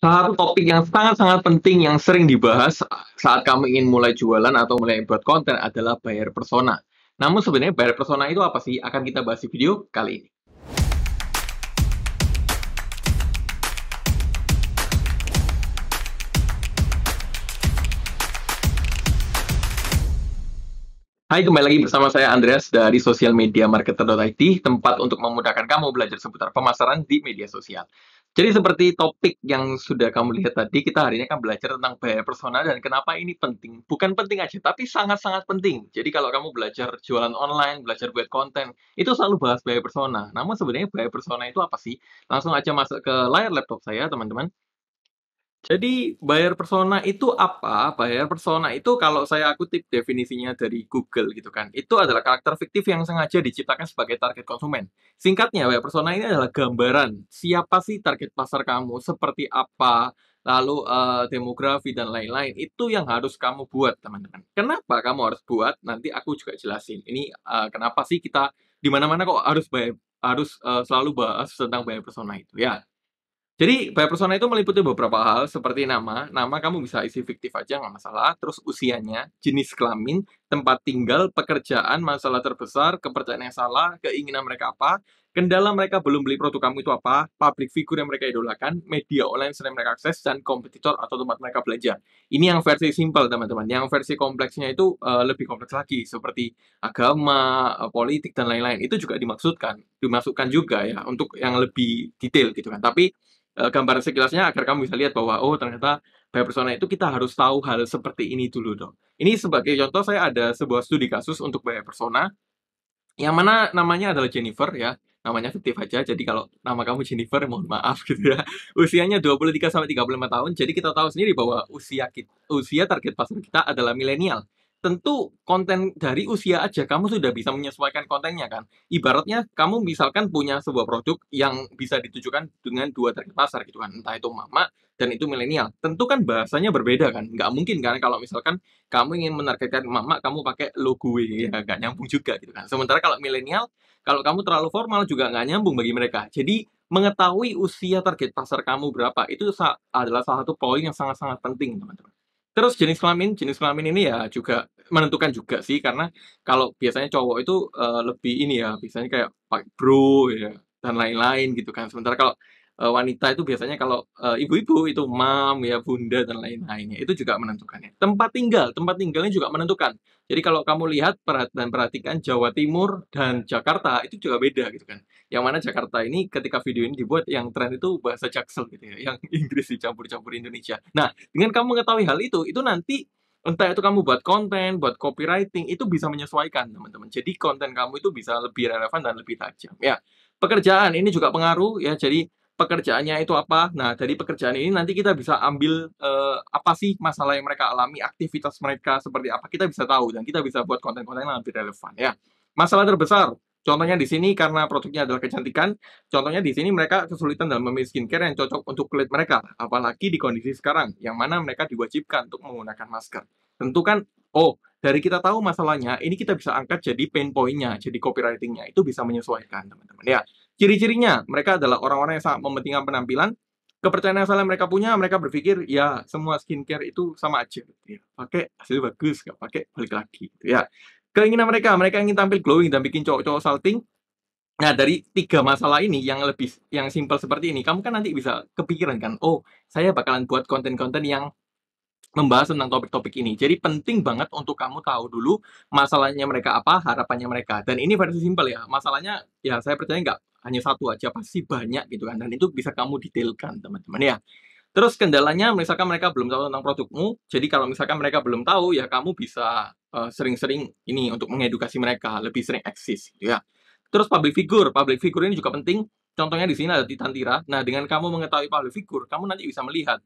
Salah satu topik yang sangat-sangat penting yang sering dibahas saat kamu ingin mulai jualan atau mulai buat konten adalah buyer persona. Namun sebenarnya buyer persona itu apa sih? Akan kita bahas di video kali ini. Hai, kembali lagi bersama saya Andreas dari Social Media Marketer.it, tempat untuk memudahkan kamu belajar seputar pemasaran di media sosial. Jadi seperti topik yang sudah kamu lihat tadi, kita hari ini akan belajar tentang bayar personal dan kenapa ini penting. Bukan penting aja, tapi sangat-sangat penting. Jadi kalau kamu belajar jualan online, belajar buat konten, itu selalu bahas bayar personal. Namun sebenarnya bayar personal itu apa sih? Langsung aja masuk ke layar laptop saya, teman-teman. Jadi buyer persona itu apa? Buyer persona itu kalau saya kutip definisinya dari Google gitu kan. Itu adalah karakter fiktif yang sengaja diciptakan sebagai target konsumen. Singkatnya, buyer persona ini adalah gambaran siapa sih target pasar kamu, seperti apa, lalu uh, demografi dan lain-lain. Itu yang harus kamu buat, teman-teman. Kenapa kamu harus buat? Nanti aku juga jelasin. Ini uh, kenapa sih kita di mana-mana kok harus buyer, harus uh, selalu bahas tentang buyer persona itu ya. Jadi buyer persona itu meliputi beberapa hal seperti nama, nama kamu bisa isi fiktif aja nggak masalah, terus usianya, jenis kelamin, tempat tinggal, pekerjaan, masalah terbesar, kepercayaan yang salah, keinginan mereka apa, kendala mereka belum beli produk kamu itu apa, public figure yang mereka idolakan, media online sering mereka akses, dan kompetitor atau tempat mereka belajar. Ini yang versi simple teman-teman, yang versi kompleksnya itu uh, lebih kompleks lagi seperti agama, eh, politik dan lain-lain itu juga dimaksudkan, dimasukkan juga ya untuk yang lebih detail gitu kan. Tapi Eh, gambar gambaran sekilasnya agar kamu bisa lihat bahwa oh ternyata buyer persona itu kita harus tahu hal seperti ini dulu dong. Ini sebagai contoh saya ada sebuah studi kasus untuk buyer persona yang mana namanya adalah Jennifer ya. Namanya fiktif aja. Jadi kalau nama kamu Jennifer mohon maaf gitu ya. Usianya 23 sampai 35 tahun. Jadi kita tahu sendiri bahwa usia kita, usia target pasar kita adalah milenial tentu konten dari usia aja kamu sudah bisa menyesuaikan kontennya kan. Ibaratnya kamu misalkan punya sebuah produk yang bisa ditujukan dengan dua target pasar gitu kan. Entah itu mama dan itu milenial. Tentu kan bahasanya berbeda kan. Nggak mungkin kan kalau misalkan kamu ingin menargetkan mama kamu pakai logo ya nggak nyambung juga gitu kan. Sementara kalau milenial kalau kamu terlalu formal juga nggak nyambung bagi mereka. Jadi mengetahui usia target pasar kamu berapa itu adalah salah satu poin yang sangat-sangat penting teman-teman. Terus jenis kelamin jenis kelamin ini ya juga menentukan juga sih karena kalau biasanya cowok itu, uh, lebih ini ya, biasanya kayak pakai bro ya dan lain-lain gitu kan. Sementara kalau, uh, wanita itu biasanya kalau, ibu ibu-ibu itu mam ya, bunda dan lain-lainnya, itu juga menentukannya. Tempat tinggal tempat tinggalnya juga menentukan. Jadi kalau kamu lihat dan perhatikan Jawa Timur dan Jakarta itu juga beda gitu kan yang mana Jakarta ini ketika video ini dibuat yang tren itu bahasa jaksel gitu ya, yang Inggris dicampur-campur Indonesia. Nah, dengan kamu mengetahui hal itu, itu nanti entah itu kamu buat konten, buat copywriting, itu bisa menyesuaikan, teman-teman. Jadi konten kamu itu bisa lebih relevan dan lebih tajam. Ya, pekerjaan ini juga pengaruh ya. Jadi pekerjaannya itu apa? Nah, dari pekerjaan ini nanti kita bisa ambil eh, apa sih masalah yang mereka alami, aktivitas mereka seperti apa, kita bisa tahu dan kita bisa buat konten-konten yang lebih relevan ya. Masalah terbesar Contohnya di sini karena produknya adalah kecantikan, contohnya di sini mereka kesulitan dalam memilih skincare yang cocok untuk kulit mereka, apalagi di kondisi sekarang yang mana mereka diwajibkan untuk menggunakan masker. Tentu kan, oh, dari kita tahu masalahnya, ini kita bisa angkat jadi pain point-nya, jadi copywriting-nya, itu bisa menyesuaikan, teman-teman. Ya, ciri-cirinya, mereka adalah orang-orang yang sangat mementingkan penampilan, kepercayaan yang salah mereka punya, mereka berpikir ya semua skincare itu sama aja, gitu ya. pakai hasil bagus, nggak pakai balik lagi, gitu ya. Keinginan mereka, mereka ingin tampil glowing dan bikin cowok-cowok salting. Nah, dari tiga masalah ini yang lebih yang simpel seperti ini, kamu kan nanti bisa kepikiran kan, oh, saya bakalan buat konten-konten yang membahas tentang topik-topik ini. Jadi penting banget untuk kamu tahu dulu masalahnya mereka apa, harapannya mereka. Dan ini versi simpel ya, masalahnya ya saya percaya nggak hanya satu aja, pasti banyak gitu kan. Dan itu bisa kamu detailkan teman-teman ya. Terus kendalanya misalkan mereka belum tahu tentang produkmu, jadi kalau misalkan mereka belum tahu ya kamu bisa Eh, sering-sering uh, ini untuk mengedukasi mereka lebih sering eksis gitu ya. Terus public figure, public figure ini juga penting. Contohnya di sini ada Titan Tira. Nah, dengan kamu mengetahui public figure, kamu nanti bisa melihat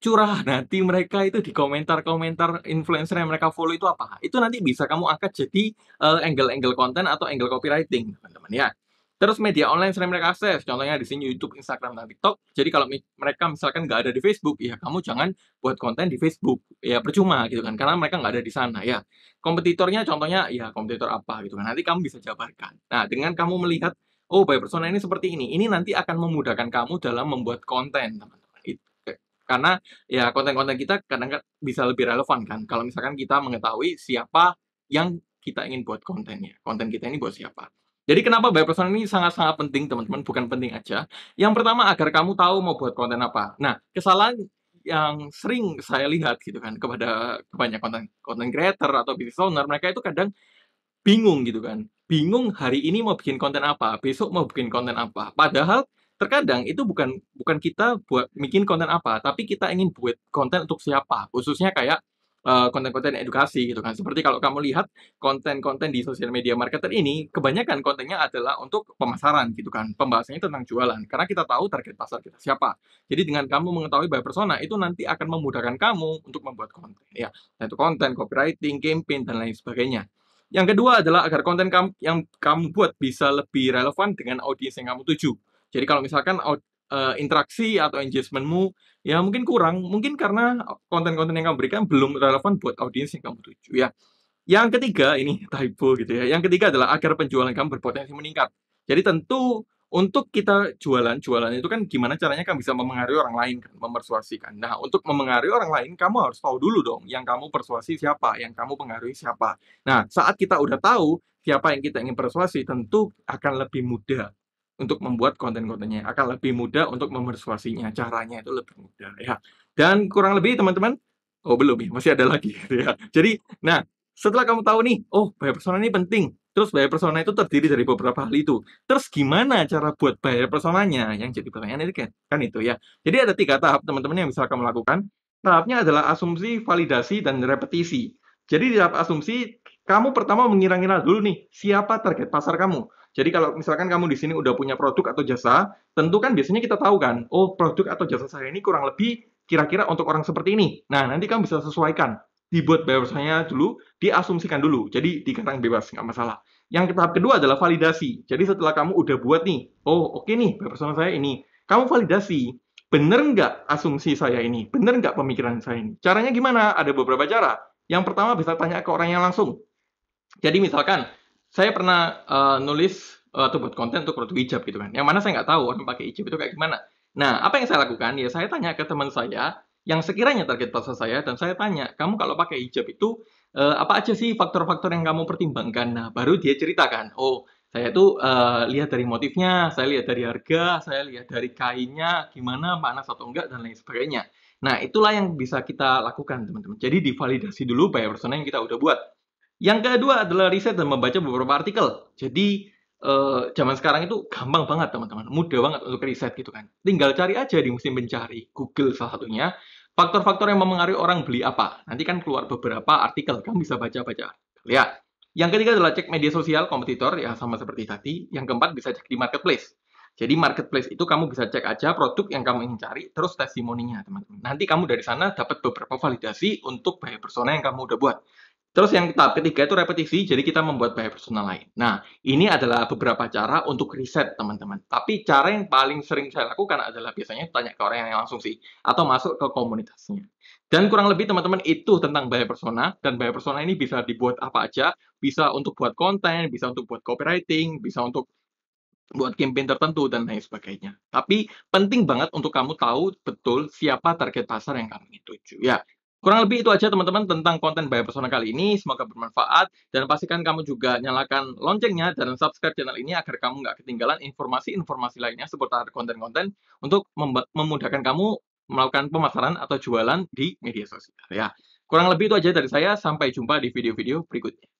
curah nanti mereka itu di komentar-komentar influencer yang mereka follow itu apa. Itu nanti bisa kamu angkat jadi eh, angle-angle uh, konten -angle atau angle copywriting, teman-teman ya. Terus media online sering mereka akses, contohnya di sini YouTube, Instagram, dan TikTok. Jadi kalau mereka misalkan nggak ada di Facebook, ya kamu jangan buat konten di Facebook, ya percuma gitu kan, karena mereka nggak ada di sana ya. Kompetitornya contohnya, ya kompetitor apa gitu kan, nanti kamu bisa jabarkan. Nah, dengan kamu melihat, oh by persona ini seperti ini, ini nanti akan memudahkan kamu dalam membuat konten, teman-teman. Gitu. Karena ya konten-konten kita kadang, kadang bisa lebih relevan kan, kalau misalkan kita mengetahui siapa yang kita ingin buat kontennya, konten kita ini buat siapa. Jadi kenapa buyer persona ini sangat-sangat penting teman-teman, bukan penting aja. Yang pertama agar kamu tahu mau buat konten apa. Nah, kesalahan yang sering saya lihat gitu kan kepada banyak konten konten creator atau business owner, mereka itu kadang bingung gitu kan. Bingung hari ini mau bikin konten apa, besok mau bikin konten apa. Padahal terkadang itu bukan bukan kita buat bikin konten apa, tapi kita ingin buat konten untuk siapa. Khususnya kayak Eh, konten-konten edukasi gitu kan. Seperti kalau kamu lihat konten-konten di sosial media marketer ini, kebanyakan kontennya adalah untuk pemasaran gitu kan. Pembahasannya tentang jualan karena kita tahu target pasar kita siapa. Jadi dengan kamu mengetahui buyer persona itu nanti akan memudahkan kamu untuk membuat konten ya. Nah, itu konten copywriting, campaign dan lain sebagainya. Yang kedua adalah agar konten kamu yang kamu buat bisa lebih relevan dengan audiens yang kamu tuju. Jadi kalau misalkan uh, interaksi atau engagementmu ya mungkin kurang, mungkin karena konten-konten yang kamu berikan belum relevan buat audiens yang kamu tuju ya. Yang ketiga ini typo gitu ya, yang ketiga adalah agar penjualan kamu berpotensi meningkat. Jadi tentu untuk kita jualan, jualan itu kan gimana caranya kamu bisa memengaruhi orang lain kan, mempersuasikan Nah, untuk memengaruhi orang lain, kamu harus tahu dulu dong yang kamu persuasi siapa, yang kamu pengaruhi siapa. Nah, saat kita udah tahu siapa yang kita ingin persuasi, tentu akan lebih mudah untuk membuat konten-kontennya akan lebih mudah untuk memersuasinya caranya itu lebih mudah ya dan kurang lebih teman-teman oh belum ya masih ada lagi gitu ya jadi nah setelah kamu tahu nih oh bayar persona ini penting terus bayar persona itu terdiri dari beberapa hal itu terus gimana cara buat bayar personanya yang jadi pertanyaan itu kan, kan itu ya jadi ada tiga tahap teman-teman yang bisa kamu lakukan tahapnya adalah asumsi validasi dan repetisi jadi di tahap asumsi kamu pertama mengira-ngira dulu nih siapa target pasar kamu jadi kalau misalkan kamu di sini udah punya produk atau jasa, tentu kan biasanya kita tahu kan, oh produk atau jasa saya ini kurang lebih kira-kira untuk orang seperti ini. Nah, nanti kamu bisa sesuaikan. Dibuat bebasnya dulu, diasumsikan dulu. Jadi dikatakan bebas, nggak masalah. Yang tahap kedua adalah validasi. Jadi setelah kamu udah buat nih, oh oke okay nih, persona saya ini. Kamu validasi, bener nggak asumsi saya ini? Bener nggak pemikiran saya ini? Caranya gimana? Ada beberapa cara. Yang pertama bisa tanya ke orang yang langsung. Jadi misalkan, saya pernah uh, nulis uh, atau buat konten untuk produk hijab gitu kan. Yang mana saya nggak tahu orang pakai hijab itu kayak gimana. Nah, apa yang saya lakukan? Ya saya tanya ke teman saya yang sekiranya target pasar saya dan saya tanya, "Kamu kalau pakai hijab itu uh, apa aja sih faktor-faktor yang kamu pertimbangkan?" Nah, baru dia ceritakan, "Oh, saya tuh uh, lihat dari motifnya, saya lihat dari harga, saya lihat dari kainnya, gimana panas atau enggak dan lain sebagainya." Nah, itulah yang bisa kita lakukan, teman-teman. Jadi divalidasi dulu buyer persona yang kita udah buat. Yang kedua adalah riset dan membaca beberapa artikel. Jadi eh, zaman sekarang itu gampang banget teman-teman, mudah banget untuk riset gitu kan. Tinggal cari aja di musim pencari, Google salah satunya. Faktor-faktor yang mempengaruhi orang beli apa. Nanti kan keluar beberapa artikel, kamu bisa baca-baca. Lihat. Yang ketiga adalah cek media sosial kompetitor, ya sama seperti tadi. Yang keempat bisa cek di marketplace. Jadi marketplace itu kamu bisa cek aja produk yang kamu ingin cari, terus testimoninya teman-teman. Nanti kamu dari sana dapat beberapa validasi untuk buyer persona yang kamu udah buat. Terus yang tahap ketiga itu repetisi, jadi kita membuat bahaya personal lain. Nah, ini adalah beberapa cara untuk riset, teman-teman. Tapi cara yang paling sering saya lakukan adalah biasanya tanya ke orang yang langsung sih, atau masuk ke komunitasnya. Dan kurang lebih teman-teman itu tentang bahaya persona, dan bahaya persona ini bisa dibuat apa aja, bisa untuk buat konten, bisa untuk buat copywriting, bisa untuk buat campaign tertentu, dan lain sebagainya. Tapi penting banget untuk kamu tahu betul siapa target pasar yang kamu tuju. Ya, Kurang lebih itu aja teman-teman tentang konten bayar persona kali ini. Semoga bermanfaat dan pastikan kamu juga nyalakan loncengnya dan subscribe channel ini agar kamu nggak ketinggalan informasi-informasi lainnya seputar konten-konten untuk memudahkan kamu melakukan pemasaran atau jualan di media sosial ya. Kurang lebih itu aja dari saya. Sampai jumpa di video-video berikutnya.